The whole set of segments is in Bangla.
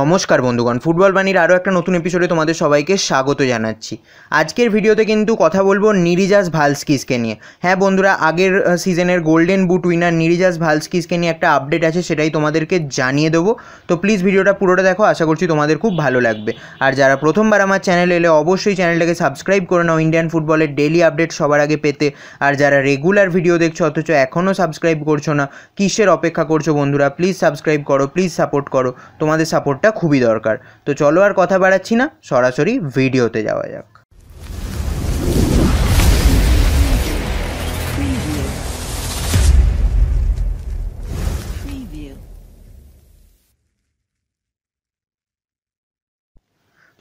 নমস্কার বন্ধুগণ ফুটবল বাণীর আরও একটা নতুন এপিসোডে তোমাদের সবাইকে স্বাগত জানাচ্ছি আজকের ভিডিওতে কিন্তু কথা বলবো নিরিজাস ভালস্কিসকে নিয়ে হ্যাঁ বন্ধুরা আগের সিজনের গোল্ডেন বুট উইনার নিরিজাস ভালস্কিসকে নিয়ে একটা আপডেট আছে সেটাই তোমাদেরকে জানিয়ে দেবো তো প্লিজ ভিডিওটা পুরোটা দেখো আশা করছি তোমাদের খুব ভালো লাগবে আর যারা প্রথমবার আমার চ্যানেলে এলে অবশ্যই চ্যানেলটাকে সাবস্ক্রাইব করে নাও ইন্ডিয়ান ফুটবলের ডেলি আপডেট সবার আগে পেতে আর যারা রেগুলার ভিডিও দেখছো অথচ এখনও সাবস্ক্রাইব করছো না কিসের অপেক্ষা করছো বন্ধুরা প্লিজ সাবস্ক্রাইব করো প্লিজ সাপোর্ট করো তোমাদের সাপোর্ট খুবই দরকার তো চলো আর কথা বাড়াচ্ছি না সরাসরি ভিডিওতে যাওয়া যাক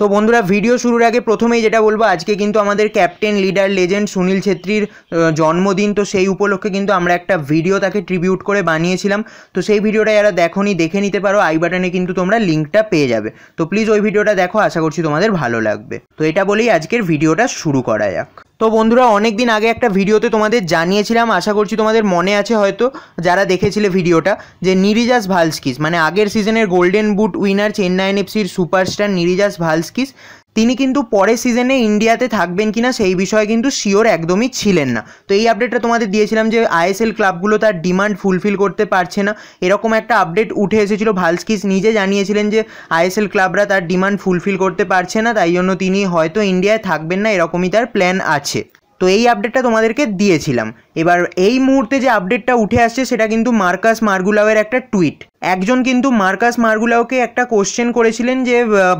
তো বন্ধুরা ভিডিও শুরুর আগে প্রথমেই যেটা বলবো আজকে কিন্তু আমাদের ক্যাপ্টেন লিডার লেজেন্ড সুনীল ছেত্রীর জন্মদিন তো সেই উপলক্ষে কিন্তু আমরা একটা ভিডিও তাকে ট্রিবিউট করে বানিয়েছিলাম তো সেই ভিডিওটা যারা দেখো দেখে নিতে পারো আই বাটনে কিন্তু তোমরা লিঙ্কটা পেয়ে যাবে তো প্লিজ ওই ভিডিওটা দেখো আশা করছি তোমাদের ভালো লাগবে তো এটা বলেই আজকের ভিডিওটা শুরু করা যাক তো বন্ধুরা অনেক দিন আগে একটা ভিডিওতে তোমাদের জানিয়েছিলাম আশা করছি তোমাদের মনে আছে হয়তো যারা দেখেছিলে ভিডিওটা যে নিরিজাস ভালস্কিস মানে আগের সিজনের গোল্ডেন বুট উইনার চেন্নাইন এফসির সুপারস্টার নিরিজাস ভালস্কিস তিনি কিন্তু পরের সিজনে ইন্ডিয়াতে থাকবেন কিনা সেই বিষয়ে কিন্তু শিওর একদমই ছিলেন না তো এই আপডেটটা তোমাদের দিয়েছিলাম যে আইএসএল ক্লাবগুলো তার ডিমান্ড ফুলফিল করতে পারছে না এরকম একটা আপডেট উঠে এসেছিল ভালস্কিস নিজে জানিয়েছিলেন যে আইএসএল ক্লাবরা তার ডিমান্ড ফুলফিল করতে পারছে না তাই জন্য তিনি হয়তো ইন্ডিয়ায় থাকবেন না এরকমই তার প্ল্যান আছে তো এই আপডেটটা তোমাদেরকে দিয়েছিলাম এবার এই মুহূর্তে যে আপডেটটা উঠে আসছে সেটা কিন্তু মার্কাস মার্গুলাওয়ের একটা টুইট একজন কিন্তু মার্কাস মার্গুলাওকে একটা কোশ্চেন করেছিলেন যে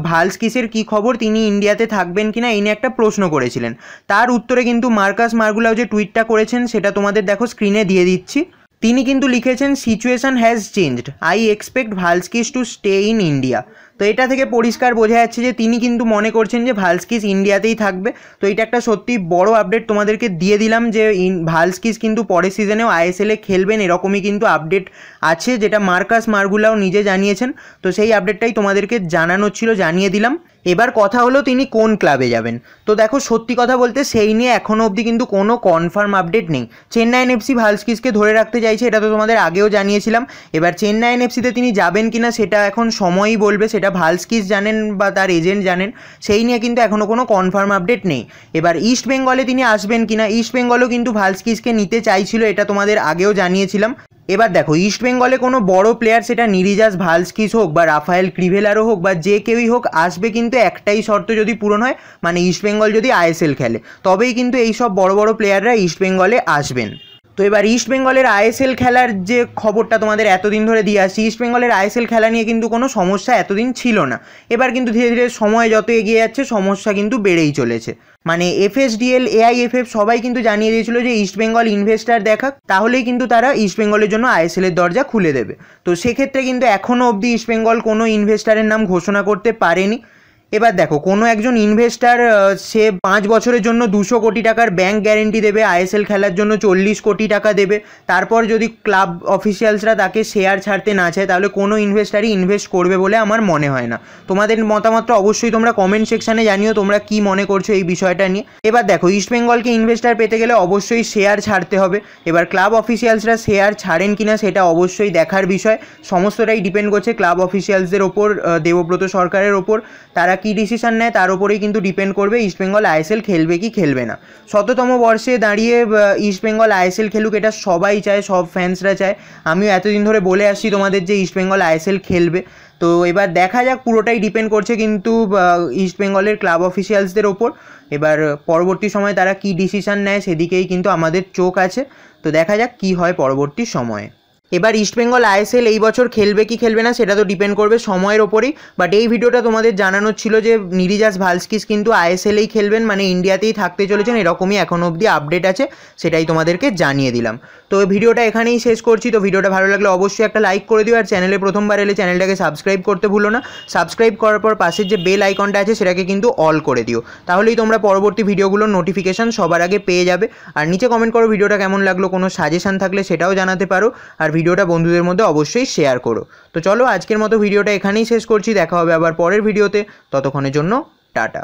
ভালস কিসের কী খবর তিনি ইন্ডিয়াতে থাকবেন কি না এই নিয়ে একটা প্রশ্ন করেছিলেন তার উত্তরে কিন্তু মার্কাস মার্গুলাও যে টুইটটা করেছেন সেটা তোমাদের দেখো স্ক্রিনে দিয়ে দিচ্ছি তিনি কিন্তু লিখেছেন situation has changed I expect Valskis to stay in India তো এটা থেকে পরিষ্কার বোঝা যাচ্ছে যে তিনি কিন্তু মনে করছেন যে ভালস্কিস ইন্ডিয়াতেই থাকবে তো এটা একটা সত্যি বড় আপডেট তোমাদেরকে দিয়ে দিলাম যে ভালস্কিস কিন্তু পরের সিজনেও আইএসএলে খেলবেন এরকমই কিন্তু আপডেট আছে যেটা মার্কাস মার্গুলাও নিজে জানিয়েছেন তো সেই আপডেটটাই তোমাদেরকে জানানো ছিল জানিয়ে দিলাম এবার কথা হলো তিনি কোন ক্লাবে যাবেন তো দেখো সত্যি কথা বলতে সেই নিয়ে এখনও অবধি কিন্তু কোনো কনফার্ম আপডেট নেই চেন্নাই এফসি ভালস্কিসকে ধরে রাখতে চাইছে এটা তো তোমাদের আগেও জানিয়েছিলাম এবার চেন্নাই এফসিতে তিনি যাবেন কি না সেটা এখন সময়ই বলবে সেটা ভালস্কিস জানেন বা তার এজেন্ট জানেন সেই নিয়ে কিন্তু এখনও কোনো কনফার্ম আপডেট নেই এবার ইস্ট বেঙ্গলে তিনি আসবেন কি না ইস্ট বেঙ্গলও কিন্তু ভালস্কিসকে নিতে চাইছিল এটা তোমাদের আগেও জানিয়েছিলাম এবার দেখো ইস্টবেঙ্গলে কোনো বড় প্লেয়ার সেটা নিরিজাস ভালস্কিস হোক বা রাফায়েল ক্রিভেলারও হোক বা যে কেউই হোক আসবে কিন্তু একটাই শর্ত যদি পূরণ হয় মানে ইস্টবেঙ্গল যদি আইএসএল খেলে তবেই কিন্তু এই সব বড় বড় প্লেয়াররা ইস্টবেঙ্গলে আসবেন তো এবার ইস্ট বেঙ্গলের আইএসএল খেলার যে খবরটা তোমাদের এতদিন ধরে দিয়ে আসছি ইস্ট বেঙ্গলের আইএসএল খেলা নিয়ে কিন্তু কোনো সমস্যা এতদিন ছিল না এবার কিন্তু ধীরে ধীরে সময় যত এগিয়ে যাচ্ছে সমস্যা কিন্তু বেড়েই চলেছে মানে এফএসডিএল এআইএফএফ সবাই কিন্তু জানিয়ে দিয়েছিল যে ইস্ট বেঙ্গল ইনভেস্টার দেখাক তাহলেই কিন্তু তারা ইস্ট বেঙ্গলের জন্য এর দরজা খুলে দেবে তো সেক্ষেত্রে কিন্তু এখনও অবধি ইস্ট বেঙ্গল কোনো ইনভেস্টারের নাম ঘোষণা করতে পারেনি এবার দেখো কোনো একজন ইনভেস্টার সে পাঁচ বছরের জন্য দুশো কোটি টাকার ব্যাংক গ্যারেন্টি দেবে আইএসএল খেলার জন্য চল্লিশ কোটি টাকা দেবে তারপর যদি ক্লাব অফিসিয়ালসরা তাকে শেয়ার ছাড়তে না চায় তাহলে কোনো ইনভেস্টারই ইনভেস্ট করবে বলে আমার মনে হয় না তোমাদের মতামতটা অবশ্যই তোমরা কমেন্ট সেকশানে জানিও তোমরা কি মনে করছো এই বিষয়টা নিয়ে এবার দেখো ইস্টবেঙ্গলকে ইনভেস্টার পেতে গেলে অবশ্যই শেয়ার ছাড়তে হবে এবার ক্লাব অফিসিয়ালসরা শেয়ার ছাড়েন কিনা সেটা অবশ্যই দেখার বিষয় সমস্তটাই ডিপেন্ড করছে ক্লাব অফিসিয়ালসদের ওপর দেবব্রত সরকারের ওপর তারা কি ডিসিশান নেয় তার উপরেই কিন্তু ডিপেন্ড করবে ইস্টবেঙ্গল আইএসএল খেলবে কি খেলবে না শততম বর্ষে দাঁড়িয়ে ইস্টবেঙ্গল আইএসএল খেলুক এটা সবাই চায় সব ফ্যান্সরা চায় আমিও এতদিন ধরে বলে আসছি তোমাদের যে ইস্টবেঙ্গল আইএসএল খেলবে তো এবার দেখা যাক পুরোটাই ডিপেন্ড করছে কিন্তু ইস্টবেঙ্গলের ক্লাব অফিসিয়ালসদের ওপর এবার পরবর্তী সময়ে তারা কি ডিসিশান নেয় সেদিকেই কিন্তু আমাদের চোখ আছে তো দেখা যাক কি হয় পরবর্তী সময়ে এবার ইস্টবেঙ্গল আইএসএল এই বছর খেলবে কি খেলবে না সেটা তো ডিপেন্ড করবে সময়ের ওপরেই বাট এই ভিডিওটা তোমাদের জানানোর ছিল যে নিরিজাস ভালস্কিস কিন্তু আইএসএলেই খেলবেন মানে ইন্ডিয়াতেই থাকতে চলেছেন এরকমই এখনও অবধি আপডেট আছে সেটাই তোমাদেরকে জানিয়ে দিলাম তো ভিডিওটা এখানেই শেষ করছি তো ভিডিওটা ভালো লাগলে অবশ্যই একটা লাইক করে দিও আর চ্যানেলে প্রথমবার এলে চ্যানেলটাকে সাবস্ক্রাইব করতে ভুলো না সাবস্ক্রাইব করার পর পাশের যে বেল আইকনটা আছে সেটাকে কিন্তু অল করে দিও তাহলেই তোমরা পরবর্তী ভিডিওগুলোর নোটিফিকেশান সবার আগে পেয়ে যাবে আর নিচে কমেন্ট করো ভিডিওটা কেমন লাগলো কোনো সাজেশান থাকলে সেটাও জানাতে পারো আর ভিডিওটা বন্ধুদের মধ্যে অবশ্যই শেয়ার করো তো চলো আজকের মতো ভিডিওটা এখানেই শেষ করছি দেখা হবে আবার পরের ভিডিওতে ততক্ষণের জন্য টাটা